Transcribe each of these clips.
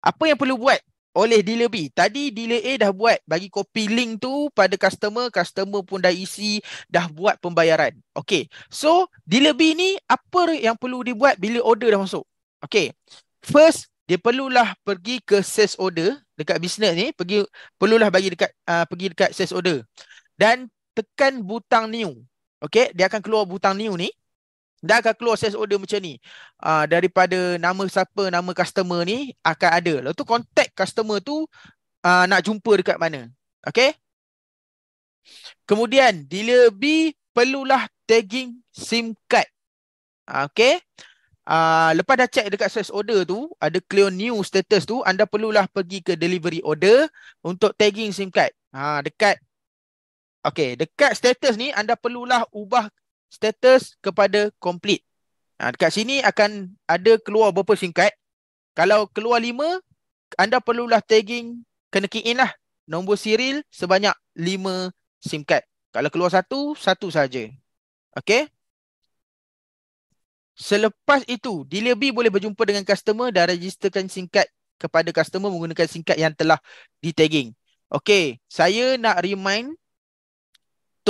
apa yang perlu buat oleh dealer B tadi dealer A dah buat bagi copy link tu pada customer customer pun dah isi dah buat pembayaran Okay, so dealer B ni apa yang perlu dibuat bila order dah masuk Okay, first dia perlulah pergi ke sales order dekat bisnes ni pergi perlulah bagi dekat uh, pergi dekat sales order dan tekan butang new Okay, dia akan keluar butang new ni dia akan keluar sales order macam ni. Uh, daripada nama siapa, nama customer ni akan ada. Lepas tu contact customer tu uh, nak jumpa dekat mana. Okay. Kemudian dealer B perlulah tagging SIM card. Ah, okay. Uh, lepas dah check dekat sales order tu, ada clear new status tu, anda perlulah pergi ke delivery order untuk tagging SIM card. Ha, dekat Okay, dekat status ni anda perlulah ubah status kepada complete. Ha, dekat sini akan ada keluar beberapa singkat. Kalau keluar lima, anda perlulah tagging kena key in lah nombor serial sebanyak lima SIM card. Kalau keluar satu, satu saja. Okay. Selepas itu, dealer B boleh berjumpa dengan customer dan registerkan SIM card kepada customer menggunakan SIM card yang telah di tagging. Okay, saya nak remind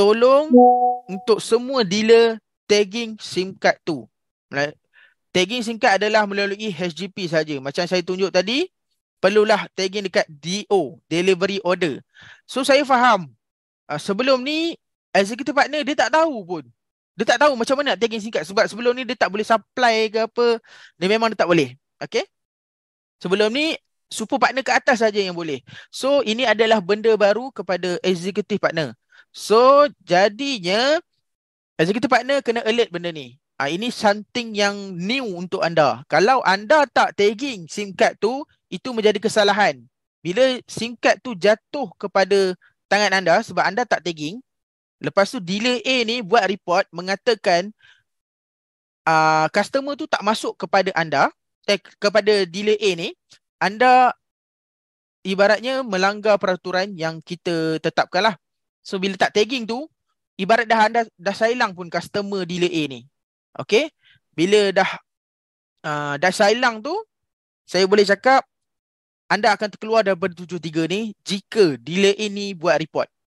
tolong ya. untuk semua dealer tagging SIM card tu. Tagging SIM card adalah melalui HGP saja. Macam saya tunjuk tadi, perlulah tagging dekat DO, delivery order. So saya faham. Ah, sebelum ni executive partner dia tak tahu pun. Dia tak tahu macam mana nak tagging SIM card sebab sebelum ni dia tak boleh supply ke apa. Dia memang dia tak boleh. Okay. Sebelum ni super partner ke atas saja yang boleh. So ini adalah benda baru kepada executive partner. So jadinya executive partner kena alert benda ni. Ha, ini something yang new untuk anda. Kalau anda tak tagging SIM card tu, itu menjadi kesalahan. Bila SIM card tu jatuh kepada tangan anda sebab anda tak tagging, lepas tu dealer A ni buat report mengatakan uh, customer tu tak masuk kepada anda, eh, kepada dealer A ni, anda ibaratnya melanggar peraturan yang kita tetapkan lah. So bila tak tagging tu Ibarat dah anda dah sailang pun customer dealer A ni Okay Bila dah uh, Dah sailang tu Saya boleh cakap Anda akan terkeluar daripada 73 ni Jika dealer A ni buat report